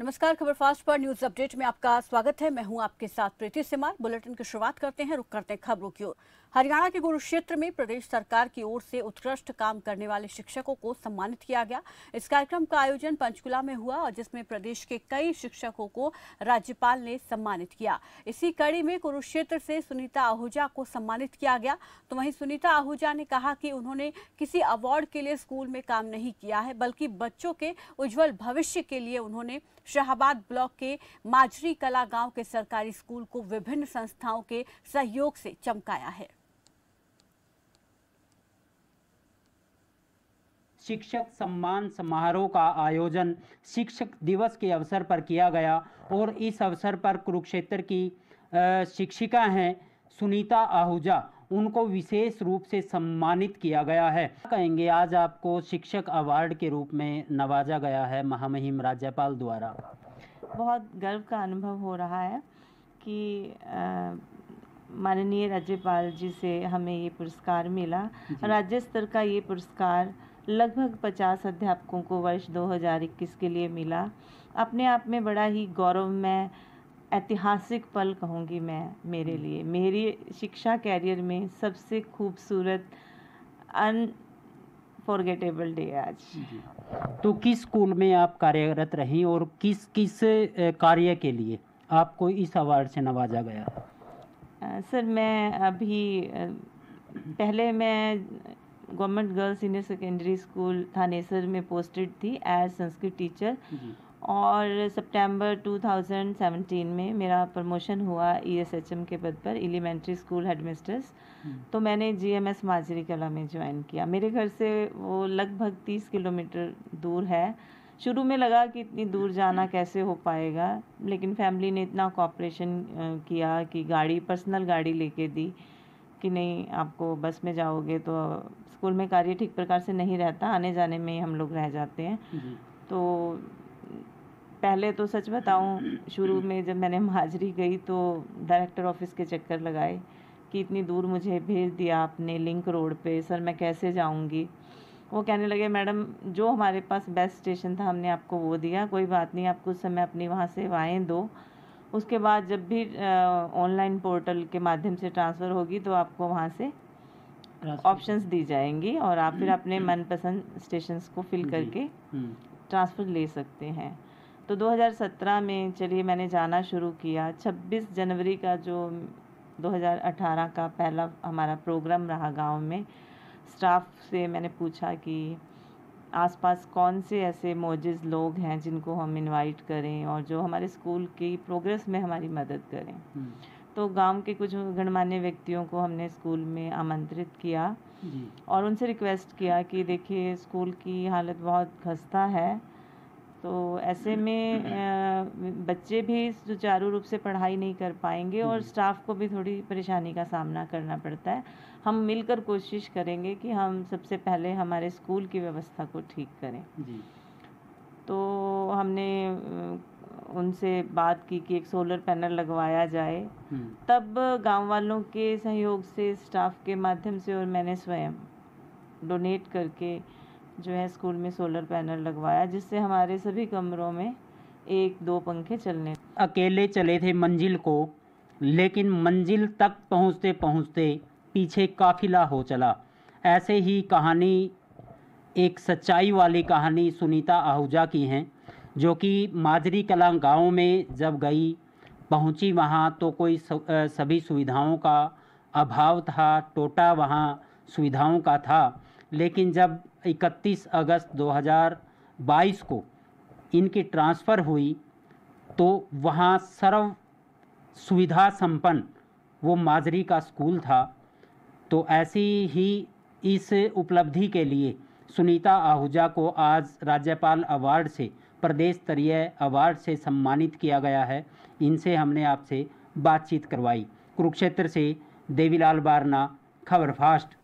नमस्कार खबर फास्ट पर न्यूज अपडेट में आपका स्वागत है मैं हूं आपके साथ प्रीति सिमार बुलेटिन की शुरुआत करते हैं रुक करते हैं खबरों की ओर हरियाणा के कुरुक्षेत्र में प्रदेश सरकार की ओर से उत्कृष्ट काम करने वाले शिक्षकों को सम्मानित किया गया इस कार्यक्रम का आयोजन पंचकुला में हुआ और जिसमें प्रदेश के कई शिक्षकों को राज्यपाल ने सम्मानित किया इसी कड़ी में कुरुक्षेत्र से सुनीता आहूजा को सम्मानित किया गया तो वहीं सुनीता आहूजा ने कहा कि उन्होंने किसी अवार्ड के लिए स्कूल में काम नहीं किया है बल्कि बच्चों के उज्जवल भविष्य के लिए उन्होंने शाहबाद ब्लॉक के माजरी कला गांव के सरकारी स्कूल को विभिन्न संस्थाओं के सहयोग से चमकाया है शिक्षक सम्मान समारोह का आयोजन शिक्षक दिवस के अवसर पर किया गया और इस अवसर पर कुरुक्षेत्र की शिक्षिका हैं सुनीता आहूजा उनको विशेष रूप से सम्मानित किया गया है कहेंगे आज आपको शिक्षक अवार्ड के रूप में नवाजा गया है महामहिम राज्यपाल द्वारा बहुत गर्व का अनुभव हो रहा है कि माननीय राज्यपाल जी से हमें ये पुरस्कार मिला राज्य स्तर का ये पुरस्कार लगभग 50 अध्यापकों को वर्ष 2021 के लिए मिला अपने आप में बड़ा ही गौरवमय ऐतिहासिक पल कहूँगी मैं मेरे हम्म। लिए मेरी शिक्षा कैरियर में सबसे खूबसूरत फॉरगेटेबल डे आज तो किस स्कूल में आप कार्यरत रहीं और किस किस कार्य के लिए आपको इस अवार्ड से नवाजा गया सर मैं अभी पहले मैं government girls senior secondary school Thanesar में पोस्टेड थी एज संस्कृत टीचर और सितंबर 2017 में मेरा प्रमोशन हुआ ईएसएचएम e के पद पर एलिमेंट्री स्कूल हेडमिस्ट्रेस तो मैंने जीएमएस माजरी कला में ज्वाइन किया मेरे घर से वो लगभग 30 किलोमीटर दूर है शुरू में लगा कि इतनी दूर जाना कैसे हो पाएगा लेकिन फैमिली ने इतना कॉपरेशन किया कि गाड़ी पर्सनल गाड़ी लेके दी कि नहीं आपको बस में जाओगे तो स्कूल में कार्य ठीक प्रकार से नहीं रहता आने जाने में हम लोग रह जाते हैं तो पहले तो सच बताऊं शुरू में जब मैंने हाजरी गई तो डायरेक्टर ऑफिस के चक्कर लगाए कि इतनी दूर मुझे भेज दिया आपने लिंक रोड पे सर मैं कैसे जाऊंगी वो कहने लगे मैडम जो हमारे पास बेस्ट स्टेशन था हमने आपको वो दिया कोई बात नहीं आप कुछ समय अपनी वहाँ से वाएँ दो उसके बाद जब भी ऑनलाइन पोर्टल के माध्यम से ट्रांसफ़र होगी तो आपको वहाँ से ऑप्शंस दी जाएंगी और आप फिर अपने मनपसंद स्टेशंस को फिल करके ट्रांसफ़र हम्म। ले सकते हैं तो 2017 में चलिए मैंने जाना शुरू किया 26 जनवरी का जो 2018 का पहला हमारा प्रोग्राम रहा गांव में स्टाफ से मैंने पूछा कि आसपास कौन से ऐसे मोजिज़ लोग हैं जिनको हम इनवाइट करें और जो हमारे स्कूल की प्रोग्रेस में हमारी मदद करें हम्म। तो गांव के कुछ गणमान्य व्यक्तियों को हमने स्कूल में आमंत्रित किया और उनसे रिक्वेस्ट किया कि देखिए स्कूल की हालत बहुत खस्ता है तो ऐसे हम्म। में हम्म। बच्चे भी सुचारू रूप से पढ़ाई नहीं कर पाएंगे और हम्म। स्टाफ को भी थोड़ी परेशानी का सामना करना पड़ता है हम मिलकर कोशिश करेंगे कि हम सबसे पहले हमारे स्कूल की व्यवस्था को ठीक करें जी। तो हमने उनसे बात की कि एक सोलर पैनल लगवाया जाए तब गांव वालों के सहयोग से स्टाफ के माध्यम से और मैंने स्वयं डोनेट करके जो है स्कूल में सोलर पैनल लगवाया जिससे हमारे सभी कमरों में एक दो पंखे चलने अकेले चले थे मंजिल को लेकिन मंजिल तक पहुंचते पहुंचते पीछे काफिला हो चला ऐसे ही कहानी एक सच्चाई वाली कहानी सुनीता आहूजा की है जो कि माजरी कला गाँव में जब गई पहुंची वहाँ तो कोई सभी सुविधाओं का अभाव था टोटा वहाँ सुविधाओं का था लेकिन जब 31 अगस्त 2022 को इनकी ट्रांसफ़र हुई तो वहाँ सर्व सुविधा संपन्न वो माजरी का स्कूल था तो ऐसी ही इस उपलब्धि के लिए सुनीता आहूजा को आज राज्यपाल अवार्ड से प्रदेश स्तरीय अवार्ड से सम्मानित किया गया है इनसे हमने आपसे बातचीत करवाई कुरुक्षेत्र से देवीलाल बारना खबर फास्ट